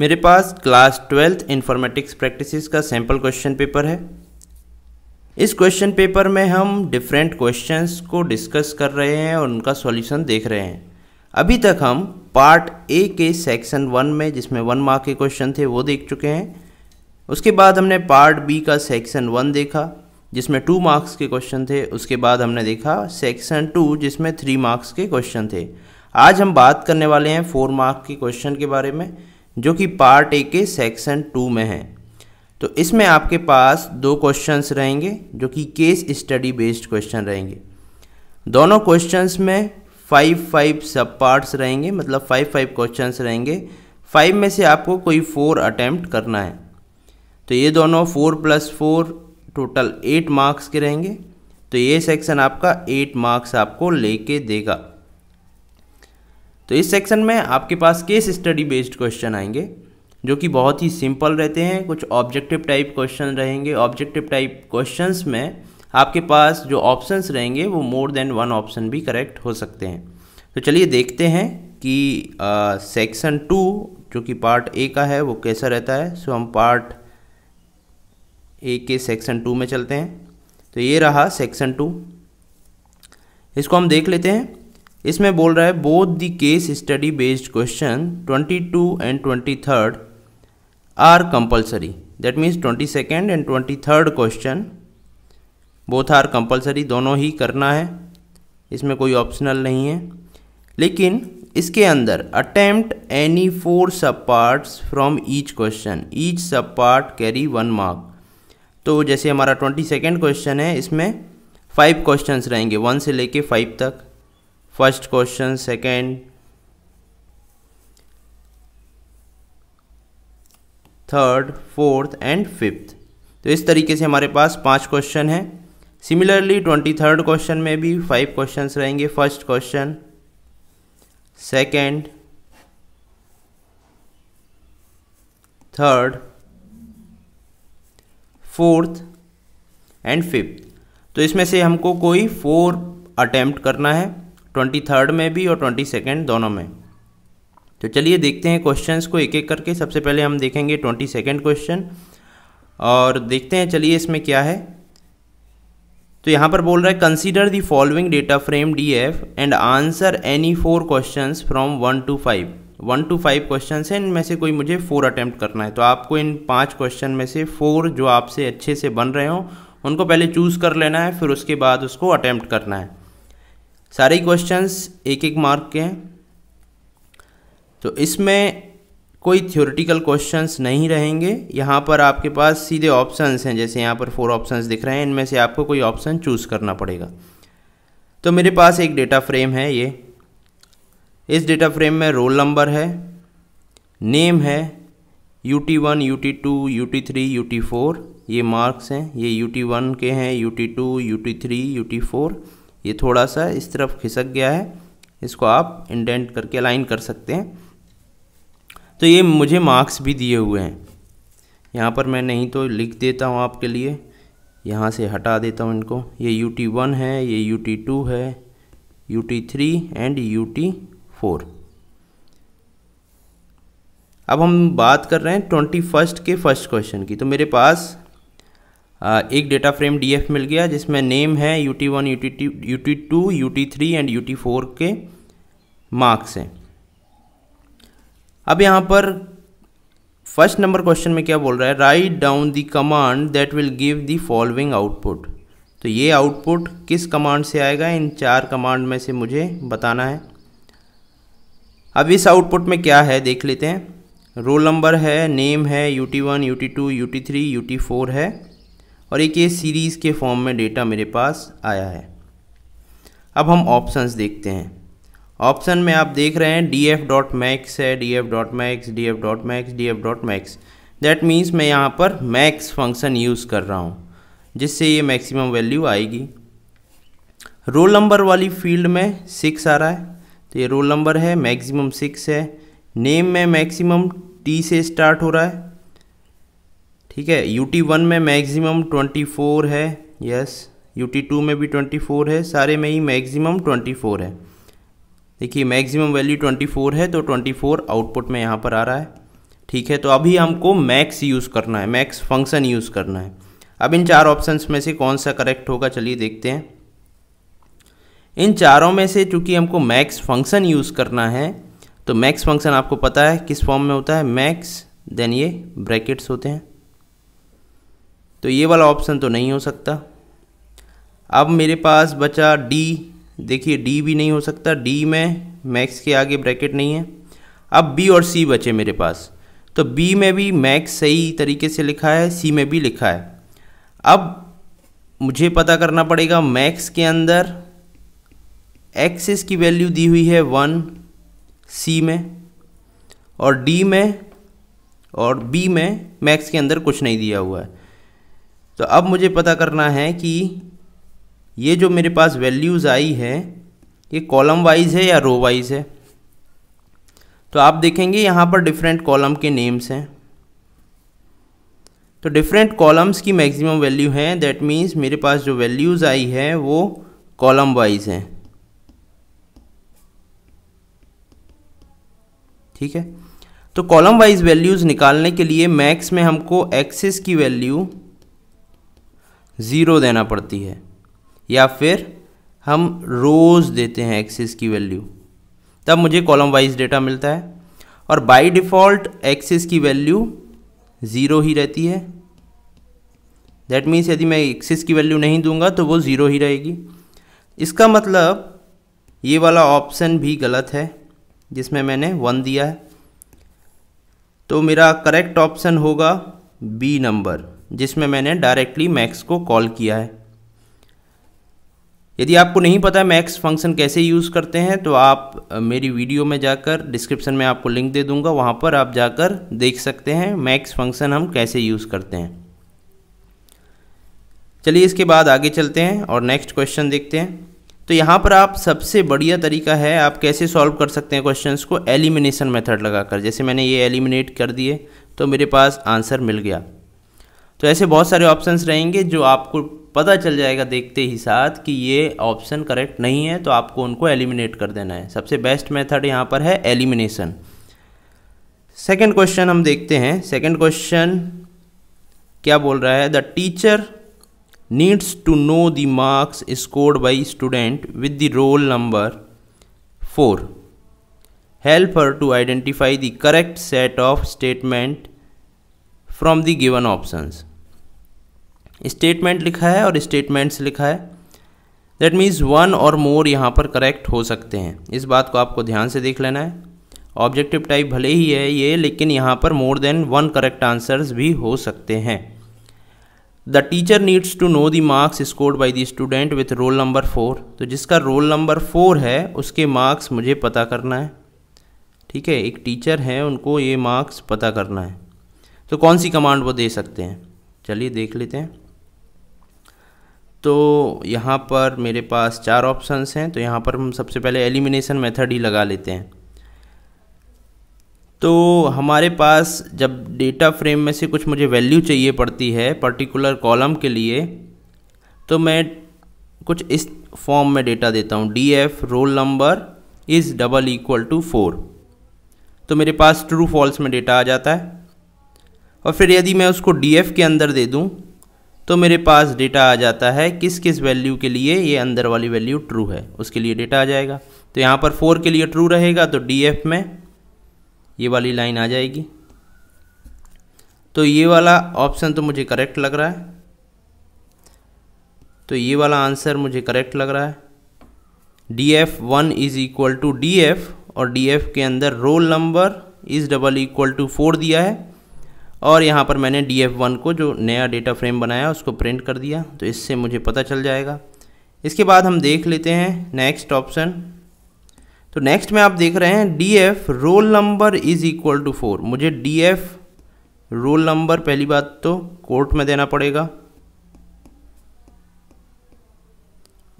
मेरे पास class twelfth informatics practices का सैम्पल क्वेश्चन पेपर है इस क्वेश्चन पेपर में हम डिफरेंट क्वेश्चंस को डिस्कस कर रहे हैं और उनका सॉल्यूशन देख रहे हैं अभी तक हम पार्ट ए के सेक्शन वन में जिसमें वन मार्क के क्वेश्चन थे वो देख चुके हैं उसके बाद हमने पार्ट बी का सेक्शन वन देखा जिसमें टू मार्क्स के क्वेश्चन थे उसके बाद हमने देखा सेक्शन टू जिसमें थ्री मार्क्स के क्वेश्चन थे आज हम बात करने वाले हैं फोर मार्क के क्वेश्चन के बारे में जो कि पार्ट ए के सेक्शन टू में है तो इसमें आपके पास दो क्वेश्चंस रहेंगे जो कि केस स्टडी बेस्ड क्वेश्चन रहेंगे दोनों क्वेश्चंस में फाइव फाइव सब पार्ट्स रहेंगे मतलब फाइव फाइव क्वेश्चंस रहेंगे फाइव में से आपको कोई फोर अटैम्प्ट करना है तो ये दोनों four plus four total eight marks के रहेंगे तो ये सेक्शन आपका एट मार्क्स आपको लेके देगा तो इस सेक्शन में आपके पास केस स्टडी बेस्ड क्वेश्चन आएंगे जो कि बहुत ही सिंपल रहते हैं कुछ ऑब्जेक्टिव टाइप क्वेश्चन रहेंगे ऑब्जेक्टिव टाइप क्वेश्चंस में आपके पास जो ऑप्शंस रहेंगे वो मोर देन वन ऑप्शन भी करेक्ट हो सकते हैं तो चलिए देखते हैं कि सेक्शन टू जो कि पार्ट ए का है वो कैसा रहता है सो हम पार्ट ए के सेक्शन टू में चलते हैं तो ये रहा सेक्शन टू इसको हम देख लेते हैं इसमें बोल रहा है both the case study based question 22 and third are compulsory that means second and third question both are compulsory दोनों ही करना है इसमें कोई ऑप्शनल नहीं है लेकिन इसके अंदर attempt any four sub parts from each question each sub part carry one mark तो जैसे हमारा ट्वेंटी सेकेंड क्वेश्चन है इसमें फाइव क्वेश्चंस रहेंगे वन से लेके फाइव तक first question second third fourth and fifth तो इस तरीके से हमारे पास पांच क्वेश्चन हैं सिमिलरली ट्वेंटी थर्ड क्वेश्चन में भी फाइव क्वेश्चंस रहेंगे first question second third fourth and fifth तो इसमें से हमको कोई फोर अटेम्प्ट करना है ट्वेंटी थर्ड में भी और ट्वेंटी सेकेंड दोनों में तो चलिए देखते हैं क्वेश्चंस को एक एक करके सबसे पहले हम देखेंगे ट्वेंटी सेकेंड क्वेश्चन और देखते हैं चलिए इसमें क्या है तो यहाँ पर बोल रहा है consider the following data frame D F and answer any four question from one to five one to five question हैं इनमें से कोई मुझे फोर अटैम्प्ट करना है तो आपको इन पाँच क्वेश्चन में से फोर जो आपसे अच्छे से बन रहे हों उनको पहले चूज़ कर लेना है फिर उसके बाद उसको अटैम्प्ट करना है सारे क्वेश्चंस एक एक मार्क के हैं तो इसमें कोई थियोरिटिकल क्वेश्चंस नहीं रहेंगे यहाँ पर आपके पास सीधे ऑप्शंस हैं जैसे यहाँ पर फोर ऑप्शंस दिख रहे हैं इनमें से आपको कोई ऑप्शन चूज़ करना पड़ेगा तो मेरे पास एक डेटा फ्रेम है ये इस डेटा फ्रेम में रोल नंबर है नेम है U T one U T two U T three U T four ये मार्क्स हैं ये यू टी वन के हैं U T two U T three U T four ये थोड़ा सा इस तरफ खिसक गया है इसको आप इंडेंट करके अलाइन कर सकते हैं तो ये मुझे मार्क्स भी दिए हुए हैं यहाँ पर मैं नहीं तो लिख देता हूँ आपके लिए यहाँ से हटा देता हूँ इनको ये यू टी वन है ये यू टी टू है U T three and U T four अब हम बात कर रहे हैं ट्वेंटी फर्स्ट के फर्स्ट क्वेश्चन की तो मेरे पास एक डेटा फ्रेम डी मिल गया जिसमें नेम है U T one U T two U T two U T three and U T four के मार्क्स हैं अब यहाँ पर फर्स्ट नंबर क्वेश्चन में क्या बोल रहा है write down the command that will give the following output तो ये आउटपुट किस कमांड से आएगा इन चार कमांड में से मुझे बताना है अब इस आउटपुट में क्या है देख लेते हैं रोल नंबर है नेम है U T one U T two U T three U T four है और एक ये सीरीज़ के फॉर्म में डेटा मेरे पास आया है अब हम ऑप्शंस देखते हैं ऑप्शन में आप देख रहे हैं डी एफ डॉट मैक्स है D F dot max D F dot max D F dot max that means मैं यहाँ पर मैक्स फंक्शन यूज़ कर रहा हूँ जिससे ये मैक्सिमम वैल्यू आएगी रोल नंबर वाली फील्ड में सिक्स आ रहा है तो ये रोल नंबर है मैक्सिमम सिक्स है नेम में मैक्सिमम टी से स्टार्ट हो रहा है ठीक है यू टी वन में मैक्सिमम ट्वेंटी फोर है यस यू टी टू में भी ट्वेंटी फोर है सारे में ही मैक्सिमम ट्वेंटी फोर है देखिए मैक्सिमम वैल्यू ट्वेंटी फोर है तो ट्वेंटी फोर आउटपुट में यहाँ पर आ रहा है ठीक है तो अभी हमको मैक्स यूज़ करना है मैक्स फंक्शन यूज़ करना है अब इन चार ऑप्शंस में से कौन सा करेक्ट होगा चलिए देखते हैं इन चारों में से चूंकि हमको मैक्स फंक्शन यूज़ करना है तो मैक्स फंक्शन आपको पता है किस फॉर्म में होता है मैक्स देन ये ब्रैकेट्स होते हैं तो ये वाला ऑप्शन तो नहीं हो सकता अब मेरे पास बचा डी देखिए डी भी नहीं हो सकता डी में मैक्स के आगे ब्रैकेट नहीं है अब बी और सी बचे मेरे पास तो बी में भी मैक्स सही तरीके से लिखा है सी में भी लिखा है अब मुझे पता करना पड़ेगा मैक्स के अंदर एक्सेस की वैल्यू दी हुई है वन सी में और डी में और बी में मैक्स के अंदर कुछ नहीं दिया हुआ है तो अब मुझे पता करना है कि ये जो मेरे पास वैल्यूज़ आई है ये कॉलम वाइज है या रो वाइज है तो आप देखेंगे यहाँ पर डिफरेंट कॉलम के नेम्स हैं तो डिफरेंट कॉलम्स की मैक्सिमम वैल्यू है दैट मीन्स मेरे पास जो वैल्यूज़ आई है वो कॉलम वाइज हैं ठीक है तो कॉलम वाइज वैल्यूज़ निकालने के लिए मैक्स में हमको एक्सिस की वैल्यू ज़ीरो देना पड़ती है या फिर हम रोज़ देते हैं एक्सिस की वैल्यू तब मुझे कॉलम वाइज डेटा मिलता है और बाय डिफ़ॉल्ट एक्सिस की वैल्यू ज़ीरो ही रहती है दैट मीन्स यदि मैं एक्सिस की वैल्यू नहीं दूंगा तो वो ज़ीरो ही रहेगी इसका मतलब ये वाला ऑप्शन भी गलत है जिसमें मैंने वन दिया है तो मेरा करेक्ट ऑप्शन होगा बी नंबर जिसमें मैंने डायरेक्टली मैक्स को कॉल किया है यदि आपको नहीं पता मैक्स फंक्शन कैसे यूज़ करते हैं तो आप मेरी वीडियो में जाकर डिस्क्रिप्शन में आपको लिंक दे दूंगा वहाँ पर आप जाकर देख सकते हैं मैक्स फंक्शन हम कैसे यूज़ करते हैं चलिए इसके बाद आगे चलते हैं और नेक्स्ट क्वेश्चन देखते हैं तो यहाँ पर आप सबसे बढ़िया तरीका है आप कैसे सॉल्व कर सकते हैं क्वेश्चन को एलिमिनेशन मेथड लगाकर जैसे मैंने ये एलिमिनेट कर दिए तो मेरे पास आंसर मिल गया तो ऐसे बहुत सारे ऑप्शंस रहेंगे जो आपको पता चल जाएगा देखते ही साथ कि ये ऑप्शन करेक्ट नहीं है तो आपको उनको एलिमिनेट कर देना है सबसे बेस्ट मेथड यहाँ पर है एलिमिनेशन सेकंड क्वेश्चन हम देखते हैं सेकंड क्वेश्चन क्या बोल रहा है the teacher needs to know the marks scored by student with the roll number four help her to identify the correct set of statement from the given options statement लिखा है और statements लिखा है that means one और मोर यहाँ पर correct हो सकते हैं इस बात को आपको ध्यान से देख लेना है ऑब्जेक्टिव टाइप भले ही है ये लेकिन यहाँ पर more than one correct answers भी हो सकते हैं the teacher needs to know the marks scored by the student with roll number four तो जिसका रोल नंबर फोर है उसके मार्क्स मुझे पता करना है ठीक है एक टीचर है उनको ये मार्क्स पता करना है तो कौन सी कमांड वो दे सकते हैं चलिए देख लेते हैं तो यहाँ पर मेरे पास चार ऑप्शंस हैं तो यहाँ पर हम सबसे पहले एलिमिनेशन मेथड ही लगा लेते हैं तो हमारे पास जब डेटा फ्रेम में से कुछ मुझे वैल्यू चाहिए पड़ती है पर्टिकुलर कॉलम के लिए तो मैं कुछ इस फॉर्म में डेटा देता हूँ D F roll number is double equal to four तो मेरे पास ट्रू फॉल्स में डेटा आ जाता है और फिर यदि मैं उसको डी एफ के अंदर दे दूँ तो मेरे पास डेटा आ जाता है किस किस वैल्यू के लिए ये अंदर वाली वैल्यू ट्रू है उसके लिए डेटा आ जाएगा तो यहाँ पर फोर के लिए ट्रू रहेगा तो डी एफ में ये वाली लाइन आ जाएगी तो ये वाला ऑप्शन तो मुझे करेक्ट लग रहा है तो ये वाला आंसर मुझे करेक्ट लग रहा है D F one is equal to D F और डी एफ के अंदर roll number is double equal to four दिया है और यहाँ पर मैंने डी एफ वन को जो नया डेटा फ्रेम बनाया उसको प्रिंट कर दिया तो इससे मुझे पता चल जाएगा इसके बाद हम देख लेते हैं नेक्स्ट ऑप्शन तो नेक्स्ट में आप देख रहे हैं D F roll number is equal to four मुझे डी एफ रोल नंबर पहली बात तो कोर्ट में देना पड़ेगा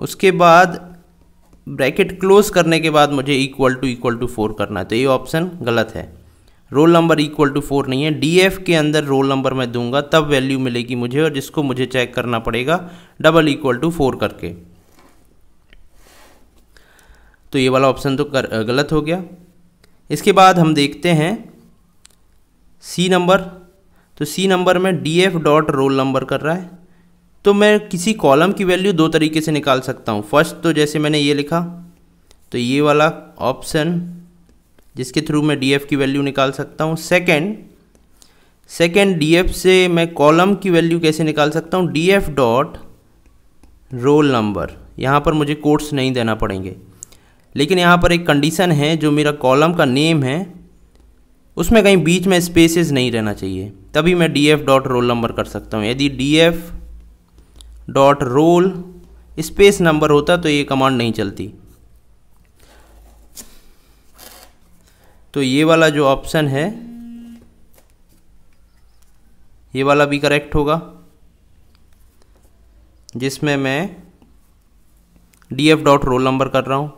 उसके बाद ब्रैकेट क्लोज करने के बाद मुझे equal to equal to four करना है तो ये ऑप्शन गलत है roll number equal to four नहीं है डीएफ के अंदर रोल नंबर मैं दूंगा तब वैल्यू मिलेगी मुझे और जिसको मुझे चेक करना पड़ेगा डबल इक्वल टू फोर करके तो ये वाला ऑप्शन तो कर, गलत हो गया इसके बाद हम देखते हैं सी नंबर तो सी नंबर में D F dot roll number कर रहा है तो मैं किसी कॉलम की वैल्यू दो तरीके से निकाल सकता हूँ फर्स्ट तो जैसे मैंने ये लिखा तो ये वाला ऑप्शन जिसके थ्रू मैं डी की वैल्यू निकाल सकता हूँ सेकेंड सेकेंड डी से मैं कॉलम की वैल्यू कैसे निकाल सकता हूँ D F dot roll number यहाँ पर मुझे कोर्ट्स नहीं देना पड़ेंगे लेकिन यहाँ पर एक कंडीशन है जो मेरा कॉलम का नेम है उसमें कहीं बीच में स्पेसेस नहीं रहना चाहिए तभी मैं D F dot roll number कर सकता हूँ यदि D F dot roll space number होता तो ये कमांड नहीं चलती तो ये वाला जो ऑप्शन है ये वाला भी करेक्ट होगा जिसमें मैं D F dot roll number कर रहा हूँ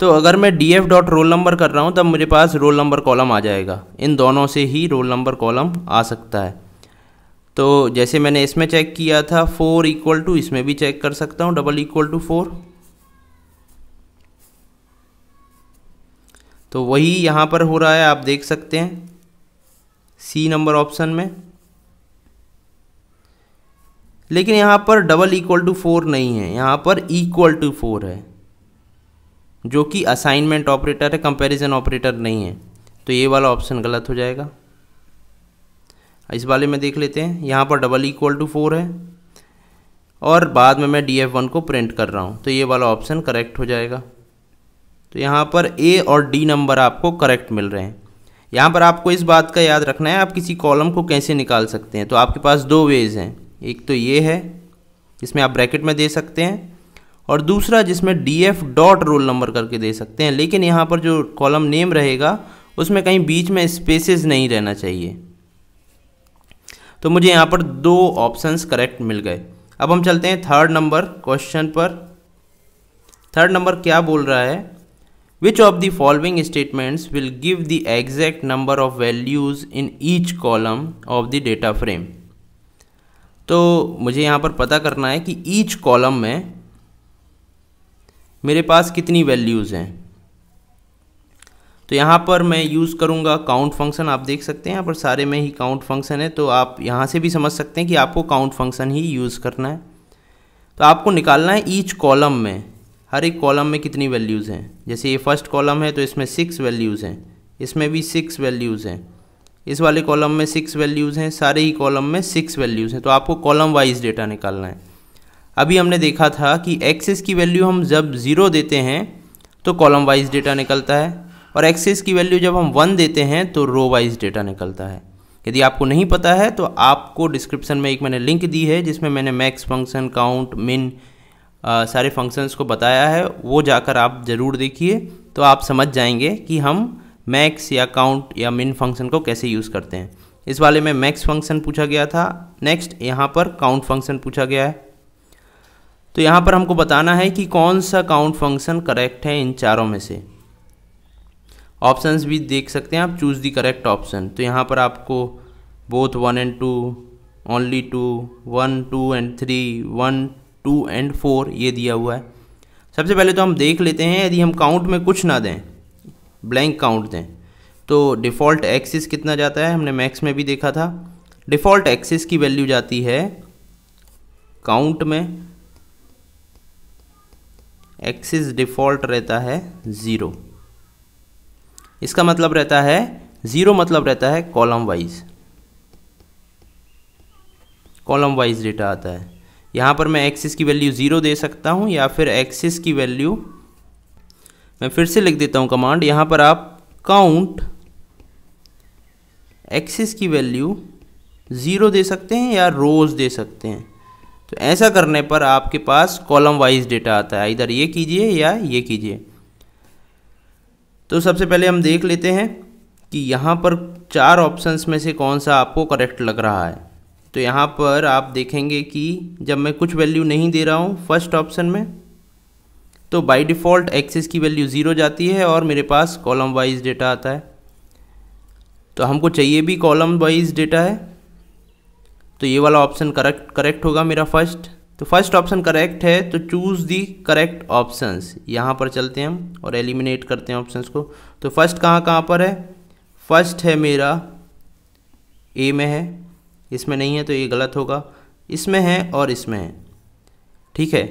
तो अगर मैं D F dot roll number कर रहा हूँ तब मेरे पास रोल नंबर कॉलम आ जाएगा इन दोनों से ही रोल नंबर कॉलम आ सकता है तो जैसे मैंने इसमें चेक किया था फोर इक्वल टू इसमें भी चेक कर सकता हूँ डबल इक्वल टू फोर तो वही यहाँ पर हो रहा है आप देख सकते हैं सी नंबर ऑप्शन में लेकिन यहाँ पर डबल इक्वल टू फोर नहीं है यहाँ पर इक्वल टू फोर है जो कि असाइनमेंट ऑपरेटर है कंपैरिजन ऑपरेटर नहीं है तो ये वाला ऑप्शन गलत हो जाएगा इस वाले में देख लेते हैं यहाँ पर डबल इक्वल टू फोर है और बाद में मैं डी एफ वन को प्रिंट कर रहा हूँ तो ये वाला ऑप्शन करेक्ट हो जाएगा तो यहाँ पर ए और डी नंबर आपको करेक्ट मिल रहे हैं यहाँ पर आपको इस बात का याद रखना है आप किसी कॉलम को कैसे निकाल सकते हैं तो आपके पास दो वेज हैं एक तो ये है जिसमें आप ब्रैकेट में दे सकते हैं और दूसरा जिसमें D F dot roll number करके दे सकते हैं लेकिन यहाँ पर जो कॉलम नेम रहेगा उसमें कहीं बीच में स्पेसेस नहीं रहना चाहिए तो मुझे यहाँ पर दो ऑप्शंस करेक्ट मिल गए अब हम चलते हैं थर्ड नंबर क्वेश्चन पर थर्ड नंबर क्या बोल रहा है Which of the following statements will give the exact number of values in each column of the data frame? तो मुझे यहाँ पर पता करना है कि ईच कॉलम में मेरे पास कितनी वैल्यूज़ हैं तो यहाँ पर मैं यूज़ करूँगा काउंट फंक्शन आप देख सकते हैं यहाँ पर सारे में ही काउंट फंक्शन है तो आप यहाँ से भी समझ सकते हैं कि आपको काउंट फंक्शन ही यूज़ करना है तो आपको निकालना है ईच कॉलम में हर एक कॉलम में कितनी वैल्यूज़ हैं जैसे ये फर्स्ट कॉलम है तो इसमें सिक्स वैल्यूज़ हैं इसमें भी सिक्स वैल्यूज़ हैं इस वाले कॉलम में सिक्स वैल्यूज़ हैं सारे ही कॉलम में सिक्स वैल्यूज़ हैं तो आपको कॉलम वाइज डेटा निकालना है अभी हमने देखा था कि एक्सेस की वैल्यू हम जब ज़ीरो देते हैं तो कॉलम वाइज डेटा निकलता है और एक्सेस की वैल्यू जब हम वन देते हैं तो रो वाइज डेटा निकलता है यदि आपको नहीं पता है तो आपको डिस्क्रिप्शन में एक मैंने लिंक दी है जिसमें मैंने मैक्स फंक्शन काउंट मिन सारे फंक्शंस को बताया है वो जाकर आप ज़रूर देखिए तो आप समझ जाएंगे कि हम मैक्स या काउंट या मिन फंक्शन को कैसे यूज़ करते हैं इस वाले में मैक्स फंक्शन पूछा गया था नेक्स्ट यहाँ पर काउंट फंक्शन पूछा गया है तो यहाँ पर हमको बताना है कि कौन सा काउंट फंक्शन करेक्ट है इन चारों में से ऑप्शंस भी देख सकते हैं आप चूज़ दी करेक्ट ऑप्शन तो यहाँ पर आपको both one and two only two one two and three one two and four ये दिया हुआ है सबसे पहले तो हम देख लेते हैं यदि हम काउंट में कुछ ना दें ब्लैंक काउंट दें तो डिफ़ॉल्ट एक्सिस कितना जाता है हमने मैक्स में भी देखा था डिफ़ॉल्ट एक्सिस की वैल्यू जाती है काउंट में एक्सिस डिफ़ॉल्ट रहता है ज़ीरो इसका मतलब रहता है ज़ीरो मतलब रहता है column wise column wise data आता है यहाँ पर मैं एक्सिस की वैल्यू ज़ीरो दे सकता हूँ या फिर एक्सिस की वैल्यू मैं फिर से लिख देता हूँ कमांड यहाँ पर आप काउंट एक्सिस की वैल्यू ज़ीरो दे सकते हैं या रोज़ दे सकते हैं तो ऐसा करने पर आपके पास कॉलम वाइज डेटा आता है इधर ये कीजिए या ये कीजिए तो सबसे पहले हम देख लेते हैं कि यहाँ पर चार ऑप्शंस में से कौन सा आपको करेक्ट लग रहा है तो यहाँ पर आप देखेंगे कि जब मैं कुछ वैल्यू नहीं दे रहा हूँ फर्स्ट ऑप्शन में तो बाय डिफ़ॉल्ट एक्सेस की वैल्यू ज़ीरो जाती है और मेरे पास कॉलम वाइज डेटा आता है तो हमको चाहिए भी कॉलम वाइज डेटा है तो ये वाला ऑप्शन करेक्ट करेक्ट होगा मेरा फर्स्ट तो फर्स्ट ऑप्शन करेक्ट है तो चूज़ दी करेक्ट ऑप्शंस यहाँ पर चलते हैं हम और एलिमिनेट करते हैं ऑप्शंस को तो फर्स्ट कहाँ कहाँ पर है फर्स्ट है मेरा ए में है इसमें नहीं है तो ये गलत होगा इसमें है और इसमें है ठीक है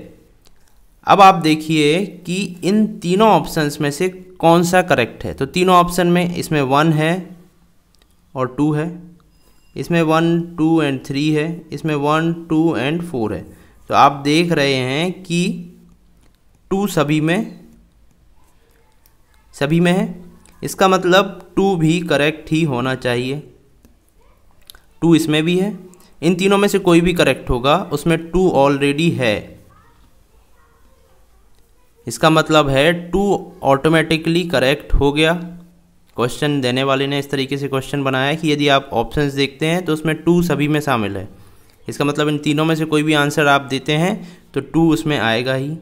अब आप देखिए कि इन तीनों ऑप्शंस में से कौन सा करेक्ट है तो तीनों ऑप्शन में इसमें वन है और टू है इसमें वन टू एंड थ्री है इसमें वन टू एंड फोर है तो आप देख रहे हैं कि टू सभी में सभी में है इसका मतलब टू भी करेक्ट ही होना चाहिए टू इसमें भी है इन तीनों में से कोई भी करेक्ट होगा उसमें टू ऑलरेडी है इसका मतलब है टू ऑटोमेटिकली करेक्ट हो गया क्वेश्चन देने वाले ने इस तरीके से क्वेश्चन बनाया कि यदि आप ऑप्शंस देखते हैं तो उसमें टू सभी में शामिल है इसका मतलब इन तीनों में से कोई भी आंसर आप देते हैं तो टू उसमें आएगा ही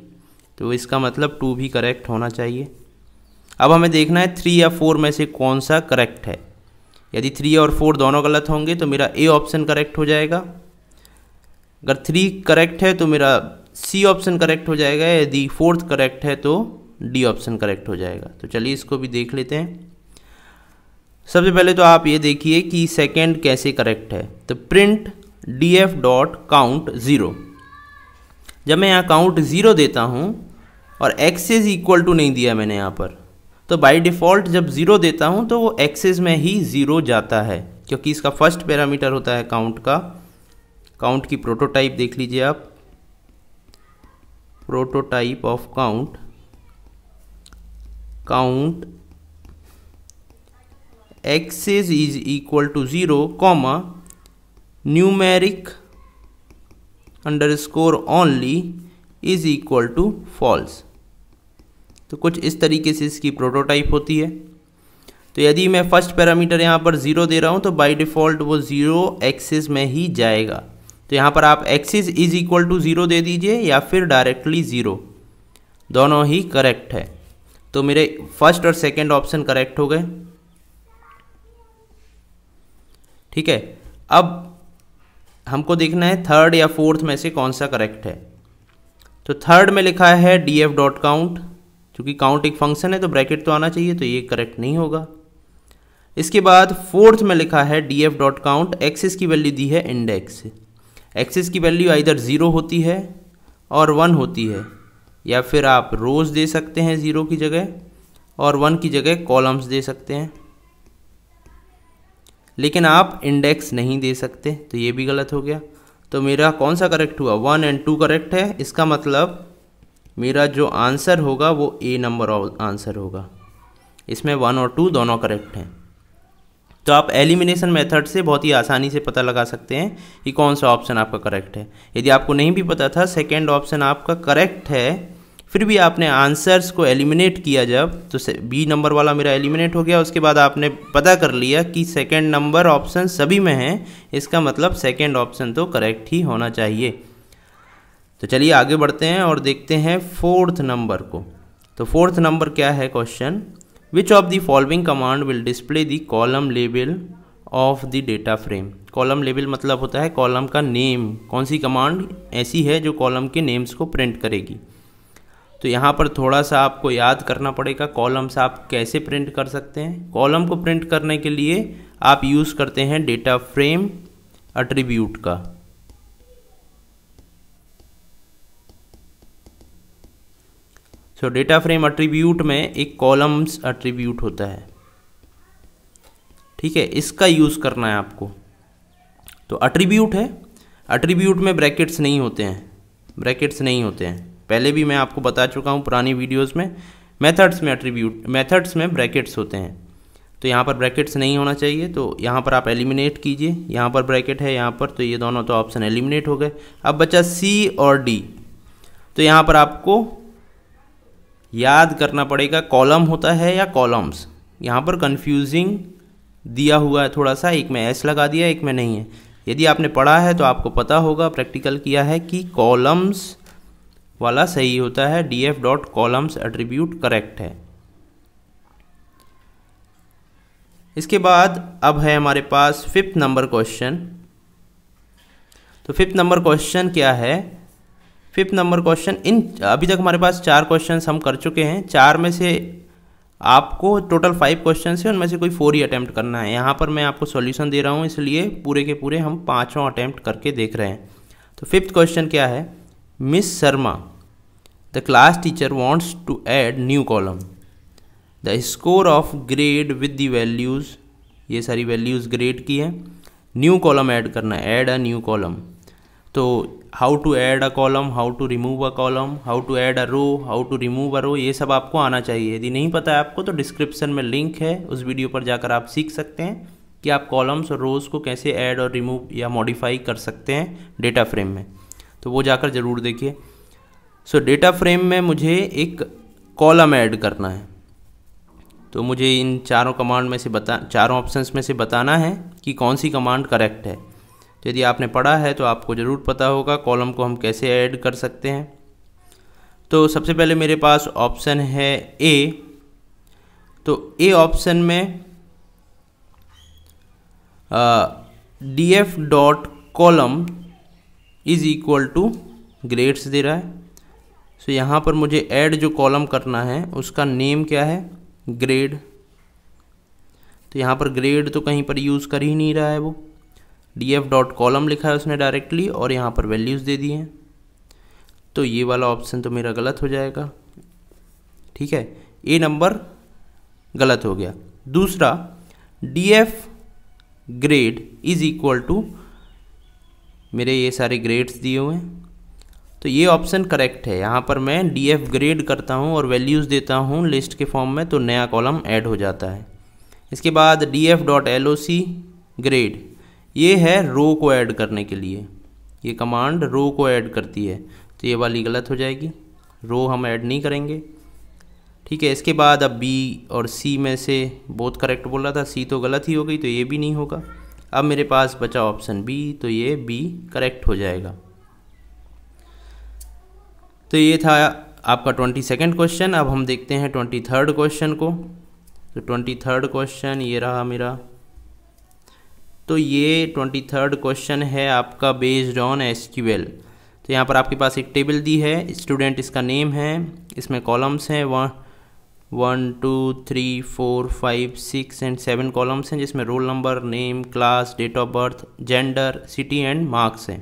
तो इसका मतलब टू भी करेक्ट होना चाहिए अब हमें देखना है थ्री या फोर में से कौन सा करेक्ट है यदि थ्री और फोर दोनों गलत होंगे तो मेरा ए ऑप्शन करेक्ट हो जाएगा अगर थ्री करेक्ट है तो मेरा सी ऑप्शन करेक्ट हो जाएगा यदि फोर्थ करेक्ट है तो डी ऑप्शन करेक्ट हो जाएगा तो चलिए इसको भी देख लेते हैं सबसे पहले तो आप ये देखिए कि सेकेंड कैसे करेक्ट है तो print D F dot count zero जब मैं यहाँ काउंट ज़ीरो देता हूँ और एक्स इज इक्वल टू नहीं दिया मैंने यहाँ पर तो बाई डिफ़ॉल्ट जब ज़ीरो देता हूँ तो वो एक्सेस में ही ज़ीरो जाता है क्योंकि इसका फर्स्ट पैरामीटर होता है काउंट का काउंट की प्रोटोटाइप देख लीजिए आप prototype of count count axis is equal to zero comma numeric underscore only is equal to false तो कुछ इस तरीके से इसकी प्रोटोटाइप होती है तो यदि मैं फर्स्ट पैरामीटर यहाँ पर ज़ीरो दे रहा हूँ तो बाई डिफ़ॉल्ट वो ज़ीरो एक्सिस में ही जाएगा तो यहाँ पर आप axis is equal to zero दे दीजिए या फिर डायरेक्टली ज़ीरो दोनों ही करेक्ट है तो मेरे फर्स्ट और सेकेंड ऑप्शन करेक्ट हो गए ठीक है अब हमको देखना है थर्ड या फोर्थ में से कौन सा करेक्ट है तो थर्ड में लिखा है डी एफ डॉट काउंट क्योंकि काउंट एक फंक्शन है तो ब्रैकेट तो आना चाहिए तो ये करेक्ट नहीं होगा इसके बाद फोर्थ में लिखा है D F dot count axis की वैल्यू दी है इंडेक्स एक्सेस की वैल्यू इधर ज़ीरो होती है और वन होती है या फिर आप रोज़ दे सकते हैं ज़ीरो की जगह और वन की जगह कॉलम्स दे सकते हैं लेकिन आप इंडेक्स नहीं दे सकते तो ये भी गलत हो गया तो मेरा कौन सा करेक्ट हुआ वन एंड टू करेक्ट है इसका मतलब मेरा जो आंसर होगा वो ए नंबर आंसर होगा इसमें वन और टू दोनों करेक्ट हैं तो आप एलिमिनेशन मेथड से बहुत ही आसानी से पता लगा सकते हैं कि कौन सा ऑप्शन आपका करेक्ट है यदि आपको नहीं भी पता था सेकेंड ऑप्शन आपका करेक्ट है फिर भी आपने आंसर्स को एलिमिनेट किया जब तो बी नंबर वाला मेरा एलिमिनेट हो गया उसके बाद आपने पता कर लिया कि सेकेंड नंबर ऑप्शन सभी में है इसका मतलब सेकेंड ऑप्शन तो करेक्ट ही होना चाहिए तो चलिए आगे बढ़ते हैं और देखते हैं फोर्थ नंबर को तो फोर्थ नंबर क्या है question which of the following command will display the column label of the data frame column label मतलब होता है कॉलम का नेम कौन सी कमांड ऐसी है जो कॉलम के नेम्स को प्रिंट करेगी तो यहाँ पर थोड़ा सा आपको याद करना पड़ेगा कॉलम्स आप कैसे प्रिंट कर सकते हैं कॉलम को प्रिंट करने के लिए आप यूज़ करते हैं डेटा फ्रेम अट्रीब्यूट का सो डेटा फ्रेम अट्रीब्यूट में एक कॉलम्स अट्रीब्यूट होता है ठीक है इसका यूज़ करना है आपको तो अट्रीब्यूट है अट्रीब्यूट में ब्रैकेट्स नहीं होते हैं ब्रैकेट्स नहीं होते हैं पहले भी मैं आपको बता चुका हूँ पुरानी वीडियोस में मेथड्स में अट्रीब्यूट मेथड्स में ब्रैकेट्स होते हैं तो यहाँ पर ब्रैकेट्स नहीं होना चाहिए तो यहाँ पर आप एलिमिनेट कीजिए यहाँ पर ब्रैकेट है यहाँ पर तो ये दोनों तो ऑप्शन एलिमिनेट हो गए अब बचा सी और डी तो यहाँ पर आपको याद करना पड़ेगा कॉलम होता है या कॉलम्स यहाँ पर कन्फ्यूजिंग दिया हुआ है थोड़ा सा एक में एस लगा दिया एक में नहीं है यदि आपने पढ़ा है तो आपको पता होगा प्रैक्टिकल किया है कि कॉलम्स वाला सही होता है D F dot columns attribute correct है इसके बाद अब है हमारे पास फिफ्थ नंबर क्वेश्चन तो फिफ्थ नंबर क्वेश्चन क्या है फिफ्थ नंबर क्वेश्चन इन अभी तक हमारे पास चार क्वेश्चन हम कर चुके हैं चार में से आपको टोटल फाइव क्वेश्चन है उनमें से कोई फोर ही अटैम्प्ट करना है यहाँ पर मैं आपको सॉल्यूशन दे रहा हूँ इसलिए पूरे के पूरे हम पाँचों अटैम्प्ट करके देख रहे हैं तो फिफ्थ क्वेश्चन क्या है Miss Sharma the class teacher wants to add new column the score of grade with the values ये सारी वैल्यूज़ ग्रेड की है न्यू कॉलम ऐड करना है ऐड अ न्यू कॉलम तो how to add a column how to remove a column how to add a row how to remove a row ये सब आपको आना चाहिए यदि नहीं पता है आपको तो डिस्क्रिप्शन में लिंक है उस वीडियो पर जाकर आप सीख सकते हैं कि आप कॉलम्स और रोज़ को कैसे ऐड और रिमूव या मॉडिफाई कर सकते हैं डेटा फ्रेम में तो वो जाकर ज़रूर देखिए सो डेटा फ्रेम में मुझे एक कॉलम ऐड करना है तो मुझे इन चारों कमांड में से बता चारों ऑप्शंस में से बताना है कि कौन सी कमांड करेक्ट है तो यदि आपने पढ़ा है तो आपको ज़रूर पता होगा कॉलम को हम कैसे ऐड कर सकते हैं तो सबसे पहले मेरे पास ऑप्शन है ए तो ए ऑप्शन में D F dot column is equal to grades दे रहा है सो so, यहाँ पर मुझे ऐड जो कॉलम करना है उसका नेम क्या है ग्रेड तो यहाँ पर ग्रेड तो कहीं पर यूज़ कर ही नहीं रहा है वो डी एफ डॉट कॉलम लिखा है उसने डायरेक्टली और यहाँ पर वैल्यूज़ दे दिए हैं तो ये वाला ऑप्शन तो मेरा गलत हो जाएगा ठीक है ए नंबर गलत हो गया दूसरा D F grade is equal to मेरे ये सारे ग्रेड्स दिए हुए हैं तो ये ऑप्शन करेक्ट है यहाँ पर मैं डी एफ ग्रेड करता हूँ और वैल्यूज़ देता हूँ लिस्ट के फॉर्म में तो नया कॉलम ऐड हो जाता है इसके बाद D F dot L O C grade ये है रो को ऐड करने के लिए ये कमांड रो को ऐड करती है तो ये वाली गलत हो जाएगी रो हम ऐड नहीं करेंगे ठीक है इसके बाद अब बी और सी में से बहुत करेक्ट बोला था सी तो गलत ही हो गई तो ये भी नहीं होगा अब मेरे पास बचा ऑप्शन बी तो ये बी करेक्ट हो जाएगा तो ये था आपका ट्वेंटी सेकेंड क्वेश्चन अब हम देखते हैं ट्वेंटी थर्ड क्वेश्चन को तो ट्वेंटी थर्ड क्वेश्चन ये रहा मेरा तो ये ट्वेंटी थर्ड क्वेश्चन है आपका बेस्ड ऑन एस तो यहाँ पर आपके पास एक टेबल दी है स्टूडेंट इसका नेम है इसमें कॉलम्स हैं one one two three four five six and seven columns हैं जिसमें roll number name class date of birth gender city and marks हैं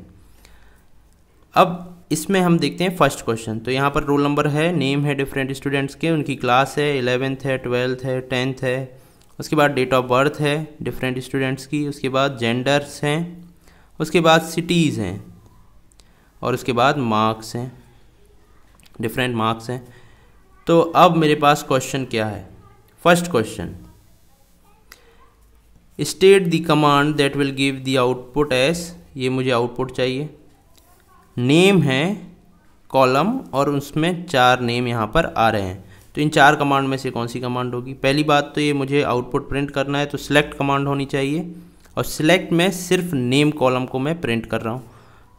अब इसमें हम देखते हैं फर्स्ट क्वेश्चन तो यहाँ पर रोल नंबर है नेम है डिफरेंट स्टूडेंट्स के उनकी क्लास है इलेवेंथ है ट्वेल्थ है टेंथ है उसके बाद डेट ऑफ बर्थ है डिफरेंट स्टूडेंट्स की उसके बाद जेंडर्स हैं उसके बाद सिटीज़ हैं और उसके बाद मार्क्स हैं डिफरेंट मार्क्स हैं तो अब मेरे पास क्वेश्चन क्या है first question state the command that will give the output as ये मुझे आउटपुट चाहिए नेम है कॉलम और उसमें चार नेम यहाँ पर आ रहे हैं तो इन चार कमांड में से कौन सी कमांड होगी पहली बात तो ये मुझे आउटपुट प्रिंट करना है तो सिलेक्ट कमांड होनी चाहिए और सिलेक्ट में सिर्फ नेम कॉलम को मैं प्रिंट कर रहा हूँ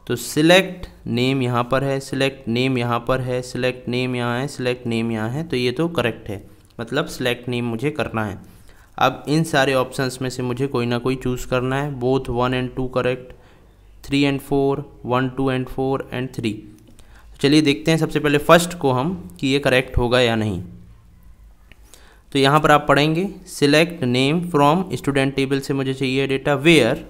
तो सिलेक्ट नेम यहाँ पर है सिलेक्ट नेम यहाँ पर है सिलेक्ट नेम यहाँ है सिलेक्ट नेम यहाँ है तो ये तो करेक्ट है मतलब सिलेक्ट नेम मुझे करना है अब इन सारे ऑप्शंस में से मुझे कोई ना कोई चूज़ करना है both one and two correct three and four one two and four and three चलिए देखते हैं सबसे पहले फर्स्ट को हम कि ये करेक्ट होगा या नहीं तो यहाँ पर आप पढ़ेंगे select name from student table से मुझे चाहिए data where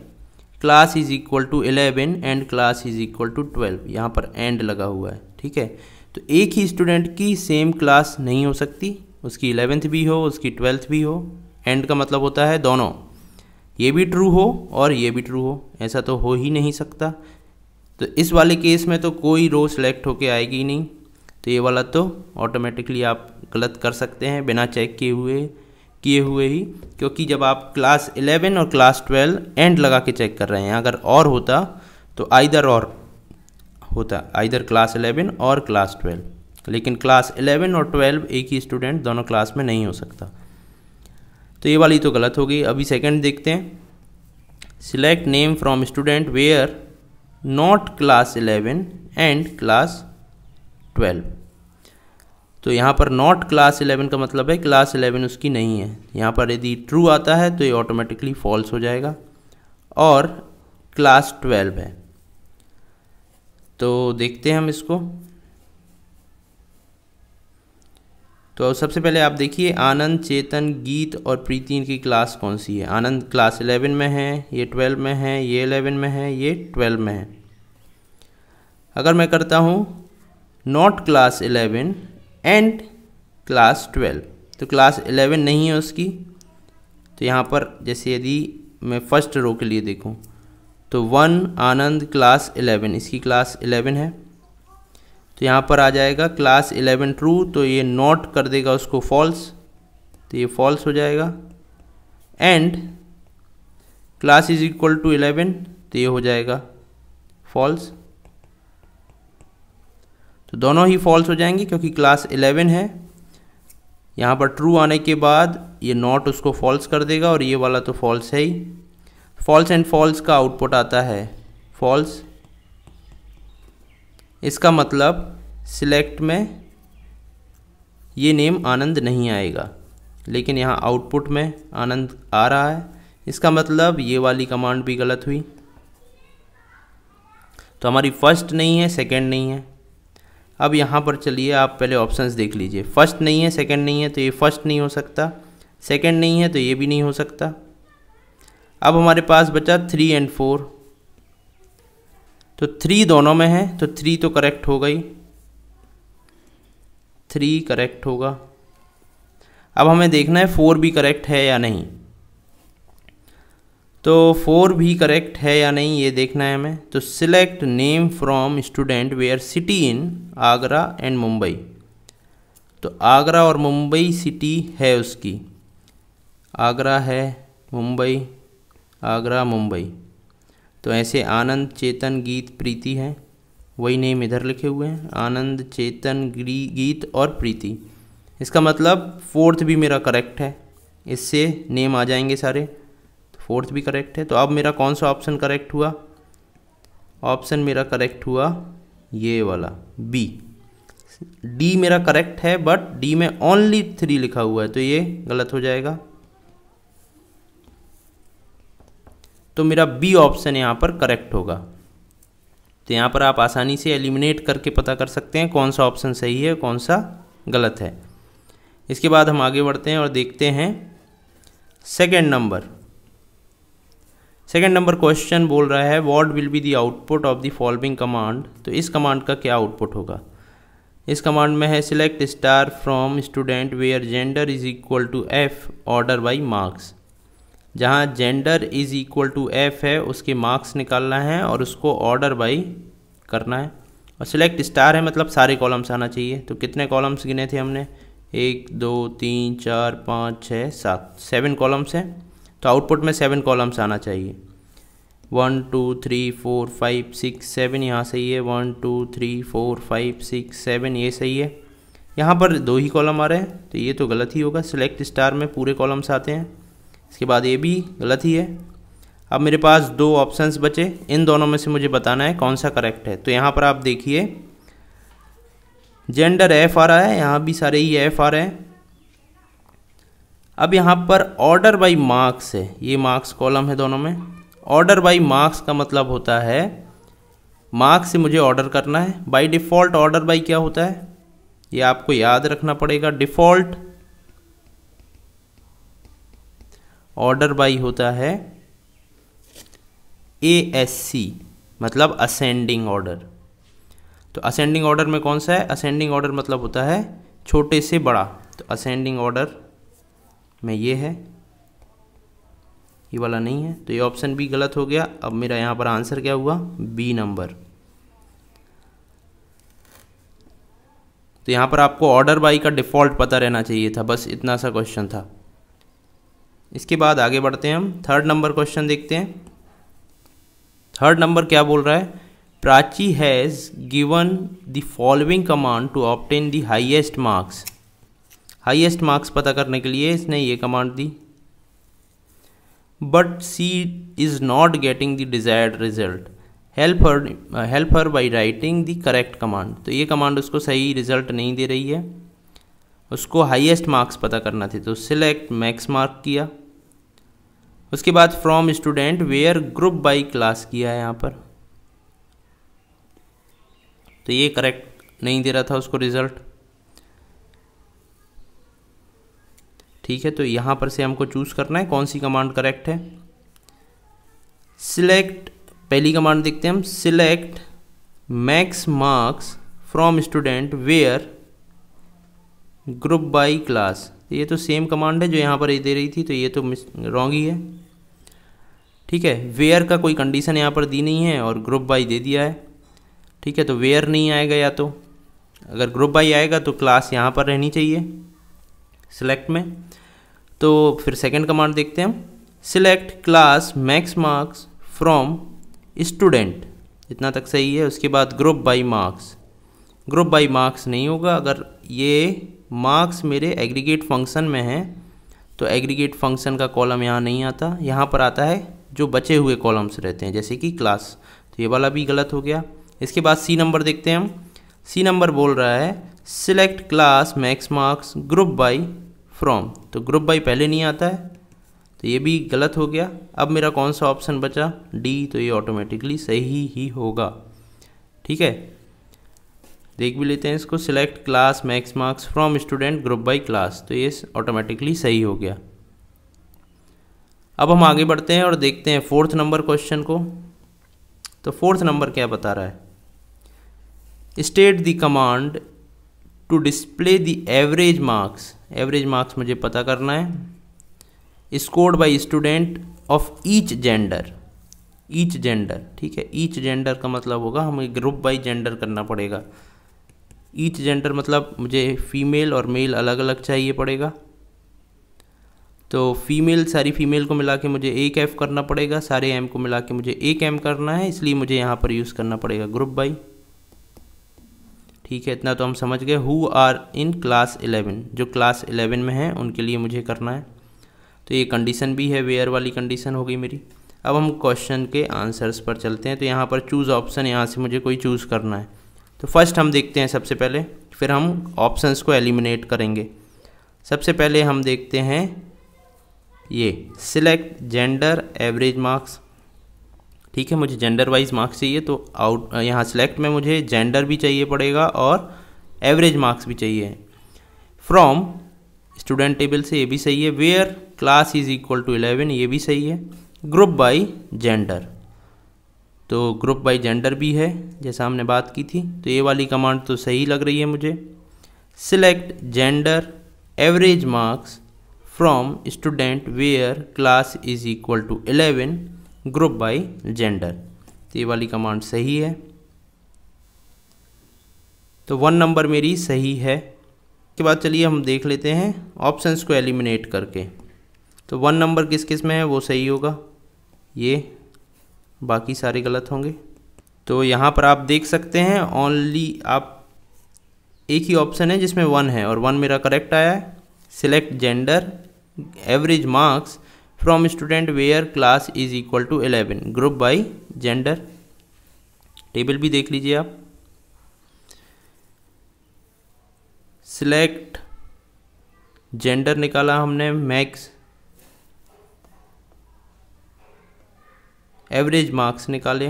class is equal to eleven and class is equal to twelve यहाँ पर एंड लगा हुआ है ठीक है तो एक ही स्टूडेंट की सेम क्लास नहीं हो सकती उसकी इलेवेंथ भी हो उसकी ट्वेल्थ भी हो एंड का मतलब होता है दोनों ये भी ट्रू हो और ये भी ट्रू हो ऐसा तो हो ही नहीं सकता तो इस वाले केस में तो कोई रो सेलेक्ट होके आएगी ही नहीं तो ये वाला तो ऑटोमेटिकली आप गलत कर सकते हैं बिना चेक किए हुए किए हुए ही क्योंकि जब आप क्लास 11 और क्लास 12 एंड लगा के चेक कर रहे हैं अगर और होता तो आइधर और होता आइधर क्लास 11 और क्लास 12 लेकिन क्लास 11 और 12 एक ही स्टूडेंट दोनों क्लास में नहीं हो सकता तो ये वाली तो गलत हो गई अभी सेकंड देखते हैं select name from student where not class eleven and class twelve तो यहाँ पर नॉट क्लास इलेवन का मतलब है क्लास इलेवन उसकी नहीं है यहाँ पर यदि ट्रू आता है तो ये ऑटोमेटिकली फॉल्स हो जाएगा और क्लास ट्वेल्व है तो देखते हैं हम इसको तो सबसे पहले आप देखिए आनंद चेतन गीत और प्रीति की क्लास कौन सी है आनंद क्लास इलेवन में है ये ट्वेल्व में है ये इलेवन में है ये ट्वेल्व में है अगर मैं करता हूँ not class eleven and class twelve तो क्लास इलेवन नहीं है उसकी तो यहाँ पर जैसे यदि मैं फर्स्ट रो के लिए देखूँ तो वन आनंद क्लास इलेवन इसकी क्लास इलेवन है तो यहाँ पर आ जाएगा क्लास इलेवन ट्रू तो ये नॉट कर देगा उसको फॉल्स तो ये फॉल्स हो जाएगा and class is equal to eleven तो ये हो जाएगा फॉल्स तो दोनों ही फॉल्स हो जाएंगे क्योंकि क्लास इलेवन है यहाँ पर ट्रू आने के बाद ये नॉट उसको फॉल्स कर देगा और ये वाला तो फॉल्स है ही फॉल्स एंड फॉल्स का आउटपुट आता है फॉल्स इसका मतलब सिलेक्ट में ये नेम आनंद नहीं आएगा लेकिन यहाँ आउटपुट में आनंद आ रहा है इसका मतलब ये वाली कमांड भी गलत हुई तो हमारी फर्स्ट नहीं है सेकंड नहीं है अब यहाँ पर चलिए आप पहले ऑप्शंस देख लीजिए फर्स्ट नहीं है सेकंड नहीं है तो ये फर्स्ट नहीं हो सकता सेकंड नहीं है तो ये भी नहीं हो सकता अब हमारे पास बचा थ्री एंड फोर तो थ्री दोनों में है तो थ्री तो करेक्ट हो गई थ्री करेक्ट होगा अब हमें देखना है फोर भी करेक्ट है या नहीं तो फोर भी करेक्ट है या नहीं ये देखना है हमें तो select name from student where city in Agra and Mumbai तो आगरा और मुंबई सिटी है उसकी आगरा है मुंबई आगरा मुंबई तो ऐसे आनंद चेतन गीत प्रीति है वही नेम इधर लिखे हुए हैं आनंद चेतन गीत और प्रीति इसका मतलब फोर्थ भी मेरा करेक्ट है इससे नेम आ जाएंगे सारे तो फोर्थ भी करेक्ट है तो अब मेरा कौन सा ऑप्शन करेक्ट हुआ ऑप्शन मेरा करेक्ट हुआ ये वाला बी डी मेरा करेक्ट है बट डी में ओनली थ्री लिखा हुआ है तो ये गलत हो जाएगा तो मेरा बी ऑप्शन यहाँ पर करेक्ट होगा तो यहाँ पर आप आसानी से एलिमिनेट करके पता कर सकते हैं कौन सा ऑप्शन सही है कौन सा गलत है इसके बाद हम आगे बढ़ते हैं और देखते हैं second number second number question बोल रहा है what will be the output of the following command तो इस कमांड का क्या आउटपुट होगा इस कमांड में है select star from student where gender is equal to F order by marks जहाँ gender is equal to F है उसके मार्क्स निकालना है और उसको ऑर्डर बाई करना है और सिलेक्ट स्टार है मतलब सारे कॉलम्स आना चाहिए तो कितने कॉलम्स गिने थे हमने एक दो तीन चार पाँच छः सात सेवन कॉलम्स हैं तो आउटपुट में सेवन कॉलम्स आना चाहिए one two three four five six seven यहाँ सही है one two three four five six seven ये सही है यहाँ पर दो ही कॉलम आ रहे हैं तो ये तो गलत ही होगा सिलेक्ट स्टार में पूरे कॉलम्स आते हैं इसके बाद ए बी गलत ही है अब मेरे पास दो ऑप्शंस बचे इन दोनों में से मुझे बताना है कौन सा करेक्ट है तो यहाँ पर आप देखिए जेंडर एफ आ रहा है यहाँ भी सारे ही एफ आ रहे हैं अब यहाँ पर ऑर्डर बाई मार्क्स है ये मार्क्स कॉलम है दोनों में ऑर्डर बाई मार्क्स का मतलब होता है मार्क्स से मुझे ऑर्डर करना है बाई डिफ़ॉल्ट ऑर्डर बाई क्या होता है ये आपको याद रखना पड़ेगा डिफ़ॉल्ट ऑर्डर बाई होता है ए एस सी मतलब असेंडिंग ऑर्डर तो असेंडिंग ऑर्डर में कौन सा है असेंडिंग ऑर्डर मतलब होता है छोटे से बड़ा तो असेंडिंग ऑर्डर में ये है ये वाला नहीं है तो ये ऑप्शन बी गलत हो गया अब मेरा यहाँ पर आंसर क्या हुआ बी नंबर तो यहाँ पर आपको ऑर्डर बाई का डिफ़ॉल्ट पता रहना चाहिए था बस इतना सा क्वेश्चन था इसके बाद आगे बढ़ते हैं हम थर्ड नंबर क्वेश्चन देखते हैं थर्ड नंबर क्या बोल रहा है Prachi has given the following command to obtain the highest marks highest marks पता करने के लिए इसने ये कमांड दी but she is not getting the desired result help her help her by writing the correct command तो ये कमांड उसको सही रिजल्ट नहीं दे रही है उसको हाईएस्ट मार्क्स पता करना थे तो सिलेक्ट मैक्स मार्क किया उसके बाद from student where group by class किया है यहाँ पर तो ये करेक्ट नहीं दे रहा था उसको रिजल्ट ठीक है तो यहाँ पर से हमको चूज़ करना है कौन सी कमांड करेक्ट है सिलेक्ट पहली कमांड देखते हैं हम select max marks from student where group by class ये तो सेम कमांड है जो यहाँ पर दे रही थी तो ये तो रॉन्ग ही है ठीक है वेयर का कोई कंडीशन यहाँ पर दी नहीं है और ग्रुप बाई दे दिया है ठीक है तो वेयर नहीं आएगा या तो अगर ग्रुप बाई आएगा तो क्लास यहाँ पर रहनी चाहिए सिलेक्ट में तो फिर सेकंड कमांड देखते हैं select class max marks from student इतना तक सही है उसके बाद group by marks group by marks नहीं होगा अगर ये मार्क्स मेरे एग्रीगेट फंक्शन में हैं तो एग्रीगेट फंक्शन का कॉलम यहाँ नहीं आता यहाँ पर आता है जो बचे हुए कॉलम्स रहते हैं जैसे कि क्लास तो ये वाला भी गलत हो गया इसके बाद सी नंबर देखते हैं हम सी नंबर बोल रहा है select class max marks group by from तो ग्रुप बाई पहले नहीं आता है तो ये भी गलत हो गया अब मेरा कौन सा ऑप्शन बचा डी तो ये ऑटोमेटिकली सही ही होगा ठीक है देख भी लेते हैं इसको select class max marks from student group by class तो ये ऑटोमेटिकली सही हो गया अब हम आगे बढ़ते हैं और देखते हैं फोर्थ नंबर क्वेश्चन को तो फोर्थ नंबर क्या बता रहा है state the command to display the average marks average marks मुझे पता करना है scored by student of each gender each gender ठीक है ईच जेंडर का मतलब होगा हमें ग्रुप बाई जेंडर करना पड़ेगा ईच जेंडर मतलब मुझे फीमेल और मेल अलग अलग चाहिए पड़ेगा तो फीमेल सारी फीमेल को मिला के मुझे एक एफ़ करना पड़ेगा सारे एम को मिला के मुझे एक एम करना है इसलिए मुझे यहाँ पर यूज़ करना पड़ेगा ग्रुप बाई ठीक है इतना तो हम समझ गए who are in class eleven जो क्लास एलेवन में है उनके लिए मुझे करना है तो ये कंडीशन भी है वेयर वाली कंडीशन हो गई मेरी अब हम क्वेश्चन के आंसर्स पर चलते हैं तो यहाँ पर चूज़ ऑप्शन यहाँ से मुझे कोई चूज़ करना है तो फर्स्ट हम देखते हैं सबसे पहले फिर हम ऑप्शंस को एलिमिनेट करेंगे सबसे पहले हम देखते हैं ये सिलेक्ट जेंडर एवरेज मार्क्स ठीक है मुझे जेंडर वाइज मार्क्स चाहिए तो आउट यहाँ सेलेक्ट में मुझे जेंडर भी चाहिए पड़ेगा और एवरेज मार्क्स भी चाहिए फ्रॉम स्टूडेंट टेबल से ये भी सही है where class is equal to eleven ये भी सही है ग्रुप बाई जेंडर तो ग्रुप बाई जेंडर भी है जैसा हमने बात की थी तो ये वाली कमांड तो सही लग रही है मुझे select gender average marks from student where class is equal to 11 group by gender तो ये वाली कमांड सही है तो वन नंबर मेरी सही है के बाद चलिए हम देख लेते हैं ऑप्शंस को एलिमिनेट करके तो वन नंबर किस किस में है वो सही होगा ये बाकी सारे गलत होंगे तो यहाँ पर आप देख सकते हैं ओनली आप एक ही ऑप्शन है जिसमें वन है और वन मेरा करेक्ट आया है select gender average marks from student where class is equal to 11 group by gender table भी देख लीजिए आप सिलेक्ट जेंडर निकाला हमने मैक्स एवरेज मार्क्स निकाले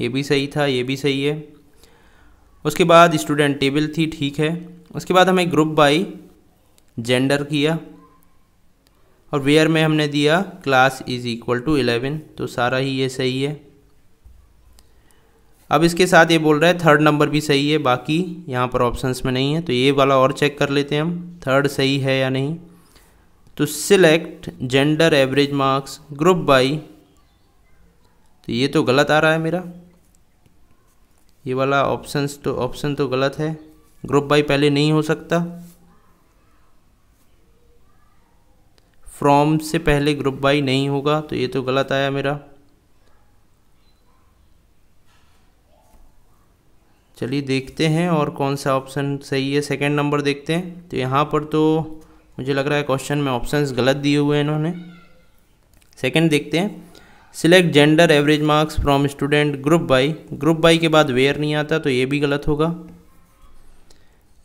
ये भी सही था ये भी सही है उसके बाद स्टूडेंट टेबल थी ठीक है उसके बाद हमें ग्रुप बाई जेंडर किया और वेयर में हमने दिया class is equal to eleven तो सारा ही ये सही है अब इसके साथ ये बोल रहा है थर्ड नंबर भी सही है बाकी यहाँ पर ऑप्शंस में नहीं है तो ये वाला और चेक कर लेते हैं हम थर्ड सही है या नहीं तो select gender average marks group by तो ये तो गलत आ रहा है मेरा ये वाला ऑप्शंस तो ऑप्शन तो गलत है ग्रुप बाई पहले नहीं हो सकता फ्रॉम से पहले ग्रुप बाई नहीं होगा तो ये तो गलत आया मेरा चलिए देखते हैं और कौन सा ऑप्शन सही है सेकंड नंबर देखते हैं तो यहाँ पर तो मुझे लग रहा है क्वेश्चन में ऑप्शंस गलत दिए हुए हैं इन्होंने सेकंड देखते हैं select gender average marks from student group by group by के बाद वेयर नहीं आता तो ये भी गलत होगा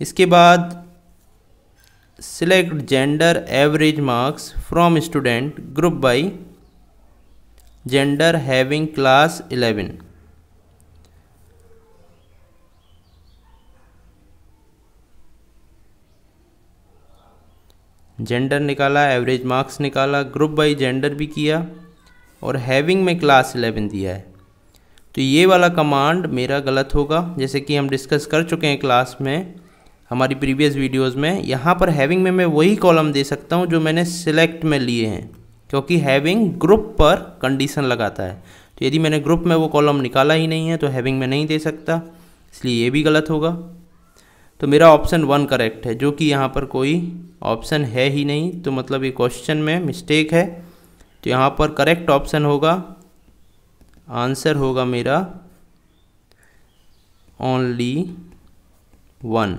इसके बाद select gender average marks from student group by gender having class 11 gender निकाला एवरेज मार्क्स निकाला ग्रुप बाई जेंडर भी किया और हैविंग में क्लास इलेवन दिया है तो ये वाला कमांड मेरा गलत होगा जैसे कि हम डिस्कस कर चुके हैं क्लास में हमारी प्रीवियस वीडियोस में यहाँ पर हैविंग में मैं वही कॉलम दे सकता हूँ जो मैंने सिलेक्ट में लिए हैं क्योंकि हैविंग ग्रुप पर कंडीशन लगाता है तो यदि मैंने ग्रुप में वो कॉलम निकाला ही नहीं है तो हैविंग में नहीं दे सकता इसलिए ये भी गलत होगा तो मेरा ऑप्शन वन करेक्ट है जो कि यहाँ पर कोई ऑप्शन है ही नहीं तो मतलब ये क्वेश्चन में मिस्टेक है तो यहाँ पर करेक्ट ऑप्शन होगा आंसर होगा मेरा ओनली वन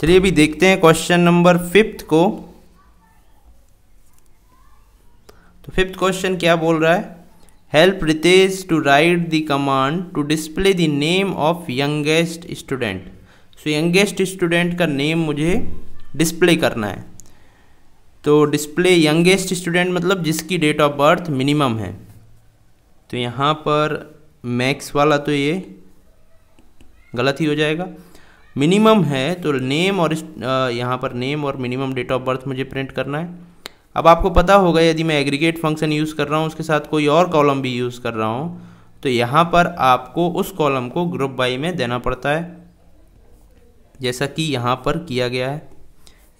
चलिए अभी देखते हैं क्वेश्चन नंबर फिफ्थ को तो फिफ्थ क्वेश्चन क्या बोल रहा है help Ritesh to write the command to display the name of youngest student so youngest student का नेम मुझे डिस्प्ले करना है तो डिस्प्ले यंगेस्ट स्टूडेंट मतलब जिसकी डेट ऑफ बर्थ मिनिमम है तो यहाँ पर मैक्स वाला तो ये गलत ही हो जाएगा मिनिमम है तो नेम और इस यहाँ पर नेम और मिनिमम डेट ऑफ बर्थ मुझे प्रिंट करना है अब आपको पता होगा यदि मैं एग्रीगेट फंक्शन यूज़ कर रहा हूँ उसके साथ कोई और कॉलम भी यूज़ कर रहा हूँ तो यहाँ पर आपको उस कॉलम को ग्रुप बाई में देना पड़ता है जैसा कि यहाँ पर किया गया है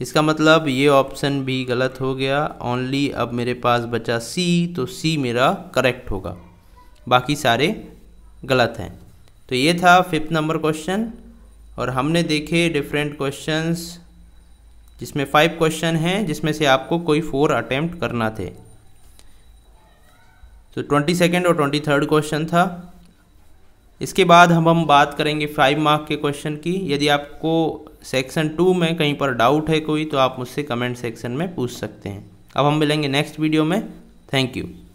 इसका मतलब ये ऑप्शन भी गलत हो गया ओनली अब मेरे पास बचा सी तो सी मेरा करेक्ट होगा बाकी सारे गलत हैं तो ये था फिफ्थ नंबर क्वेश्चन और हमने देखे डिफरेंट क्वेश्चंस जिसमें फाइव क्वेश्चन हैं जिसमें से आपको कोई फोर अटेम्प्ट करना थे तो ट्वेंटी सेकेंड और ट्वेंटी थर्ड क्वेश्चन था इसके बाद हम हम बात करेंगे फाइव मार्क के क्वेश्चन की यदि आपको सेक्शन टू में कहीं पर डाउट है कोई तो आप मुझसे कमेंट सेक्शन में पूछ सकते हैं अब हम मिलेंगे नेक्स्ट वीडियो में थैंक यू